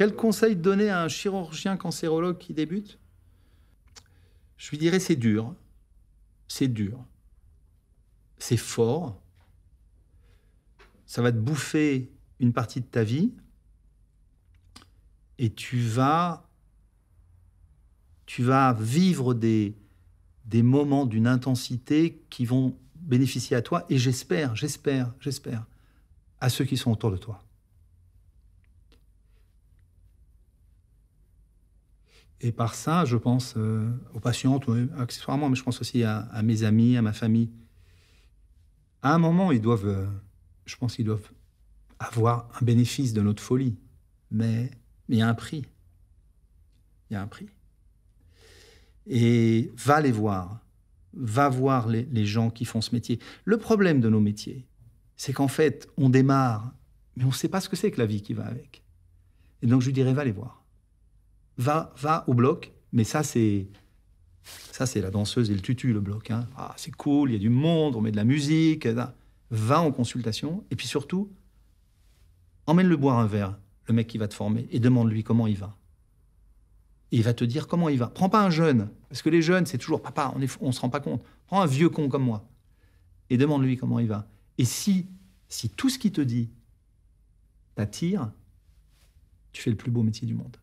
Quel conseil donner à un chirurgien cancérologue qui débute Je lui dirais c'est dur, c'est dur, c'est fort, ça va te bouffer une partie de ta vie et tu vas, tu vas vivre des, des moments d'une intensité qui vont bénéficier à toi et j'espère, j'espère, j'espère à ceux qui sont autour de toi. Et par ça, je pense euh, aux patientes, accessoirement, mais je pense aussi à, mes amis, à ma famille. À un moment, ils doivent, euh, je pense qu'ils doivent avoir un bénéfice de notre folie. Mais il y a un prix. Il y a un prix. Et va les voir. Va voir les, les gens qui font ce métier. Le problème de nos métiers, c'est qu'en fait, on démarre, mais on ne sait pas ce que c'est que la vie qui va avec. Et donc, je lui dirais, va les voir va, va au bloc. Mais ça, c'est ça, c'est la danseuse et le tutu, le bloc. Hein. Ah, c'est cool, il y a du monde, on met de la musique. Va en consultation. Et puis surtout, emmène-le boire un verre, le mec qui va te former, et demande-lui comment il va. il va te dire comment il va. Prends pas un jeune, parce que les jeunes, c'est toujours papa, on ne se rend pas compte. Prends un vieux con comme moi et demande-lui comment il va. Et si, si tout ce qu'il te dit t'attire, tu fais le plus beau métier du monde.